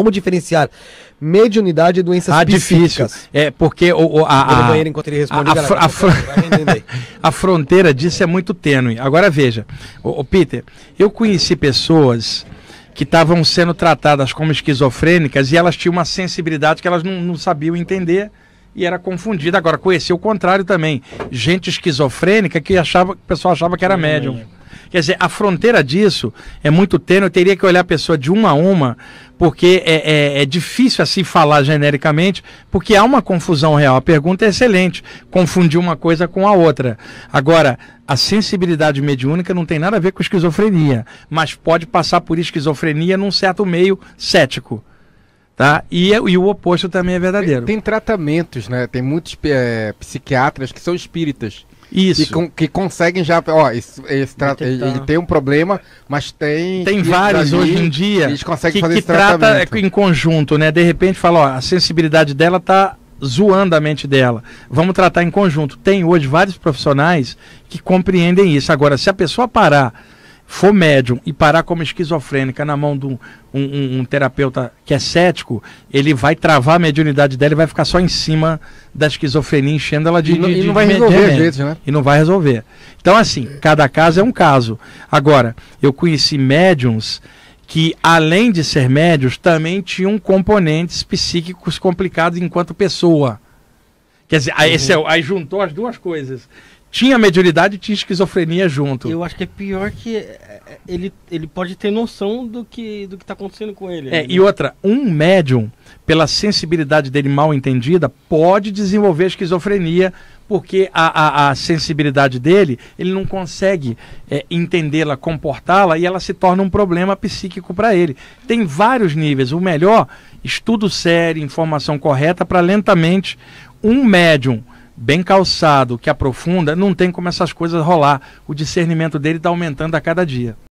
Como diferenciar mediunidade e doenças ah, difícil. É, porque o, o a, a, banheiro enquanto ele responde, a, galera, a, fr a, fronteira disso é muito tênue. Agora veja, o, o Peter, eu conheci pessoas que estavam sendo tratadas como esquizofrênicas e elas tinham uma sensibilidade que elas não, não sabiam entender e era confundida. Agora, conheci o contrário também. Gente esquizofrênica que achava, o pessoal achava que era médium. É. Quer dizer, a fronteira disso é muito tênue, eu teria que olhar a pessoa de uma a uma, porque é, é, é difícil assim falar genericamente, porque há uma confusão real. A pergunta é excelente, confundir uma coisa com a outra. Agora, a sensibilidade mediúnica não tem nada a ver com esquizofrenia, mas pode passar por esquizofrenia num certo meio cético. Tá? E, e, o oposto também é verdadeiro. Tem, tem tratamentos, né? Tem muitos é, psiquiatras que são espíritas isso. Que, com, que conseguem já. Ó, esse, esse tra... ele, tem um problema, mas tem. Tem vários hoje em dia. Eles conseguem que, fazer que esse tratamento. trata em conjunto, né? De repente fala, ó, a sensibilidade dela tá zoando a mente dela. Vamos tratar em conjunto. Tem hoje vários profissionais que compreendem isso. Agora, se a pessoa parar for médium e parar como esquizofrênica na mão de um, um, um, terapeuta que é cético, ele vai travar a mediunidade dela e vai ficar só em cima da esquizofrenia, enchendo ela de. E não, de, e não vai de resolver, né? E não vai resolver. Então, assim, cada caso é um caso. Agora, eu conheci médiums que, além de ser médios, também tinham componentes psíquicos complicados enquanto pessoa. Quer dizer, aí, esse é, aí juntou as duas coisas. Tinha mediunidade e tinha esquizofrenia junto. Eu acho que é pior que é, é, ele, ele pode ter noção do que do que está acontecendo com ele. É, né? e outra, um médium, pela sensibilidade dele mal entendida, pode desenvolver esquizofrenia, porque a, a, a sensibilidade dele, ele não consegue é, entendê-la, comportá-la, e ela se torna um problema psíquico para ele. Tem vários níveis. O melhor, estudo sério, informação correta, para lentamente um médium bem calçado, que aprofunda, não tem como essas coisas rolar. O discernimento dele está aumentando a cada dia.